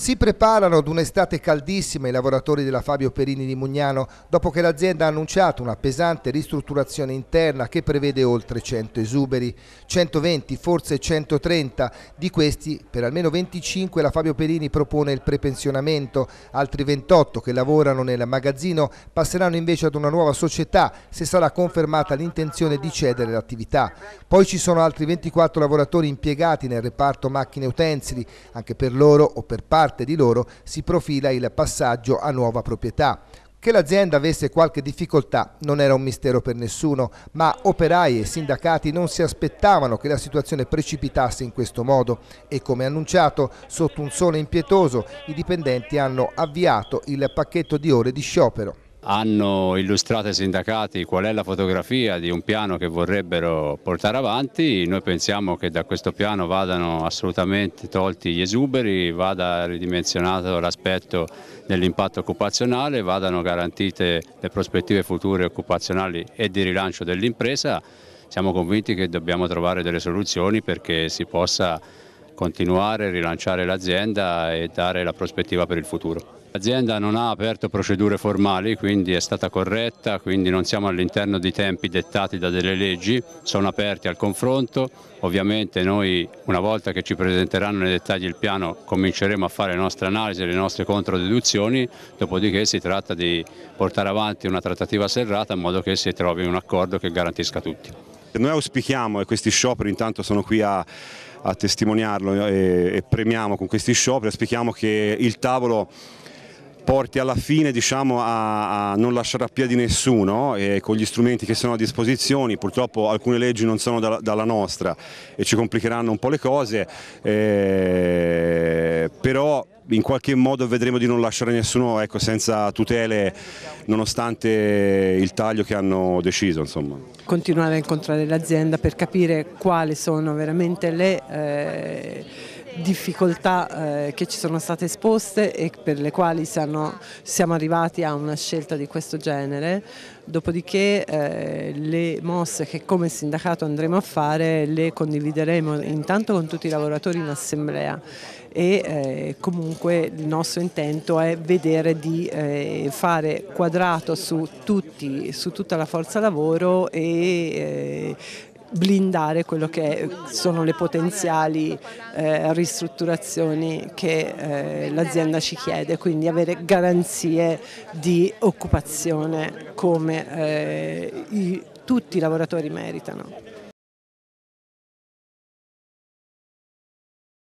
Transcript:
Si preparano ad un'estate caldissima i lavoratori della Fabio Perini di Mugnano dopo che l'azienda ha annunciato una pesante ristrutturazione interna che prevede oltre 100 esuberi, 120 forse 130, di questi per almeno 25 la Fabio Perini propone il prepensionamento, altri 28 che lavorano nel magazzino passeranno invece ad una nuova società se sarà confermata l'intenzione di cedere l'attività. Poi ci sono altri 24 lavoratori impiegati nel reparto macchine e utensili, anche per loro o per parte parte di loro si profila il passaggio a nuova proprietà. Che l'azienda avesse qualche difficoltà non era un mistero per nessuno, ma operai e sindacati non si aspettavano che la situazione precipitasse in questo modo e come annunciato, sotto un sole impietoso, i dipendenti hanno avviato il pacchetto di ore di sciopero hanno illustrato ai sindacati qual è la fotografia di un piano che vorrebbero portare avanti, noi pensiamo che da questo piano vadano assolutamente tolti gli esuberi, vada ridimensionato l'aspetto dell'impatto occupazionale, vadano garantite le prospettive future occupazionali e di rilancio dell'impresa, siamo convinti che dobbiamo trovare delle soluzioni perché si possa continuare, a rilanciare l'azienda e dare la prospettiva per il futuro. L'azienda non ha aperto procedure formali, quindi è stata corretta, quindi non siamo all'interno di tempi dettati da delle leggi, sono aperti al confronto. Ovviamente noi, una volta che ci presenteranno nei dettagli il piano, cominceremo a fare le nostre analisi e le nostre controdeduzioni, dopodiché si tratta di portare avanti una trattativa serrata in modo che si trovi un accordo che garantisca tutti. Noi auspichiamo, e questi scioperi intanto sono qui a a testimoniarlo eh, e, premiamo con questi scioperi, auspichiamo che il tavolo porti alla fine diciamo, a, a, non lasciare a piedi nessuno e con gli strumenti che sono a disposizione, purtroppo alcune leggi non sono da, dalla nostra e ci complicheranno un po' le cose, eh, però in qualche modo vedremo di non lasciare nessuno ecco, senza tutele nonostante il taglio che hanno deciso. Insomma. Continuare a incontrare l'azienda per capire quali sono veramente le... Eh difficoltà eh, che ci sono state esposte e per le quali siamo, siamo arrivati a una scelta di questo genere, dopodiché eh, le mosse che come sindacato andremo a fare le condivideremo intanto con tutti i lavoratori in assemblea e eh, comunque il nostro intento è vedere di eh, fare quadrato su, tutti, su, tutta la forza lavoro e eh, blindare quello che sono le potenziali eh, ristrutturazioni che eh, l'azienda ci chiede, quindi avere garanzie di occupazione come eh, i, tutti i lavoratori meritano.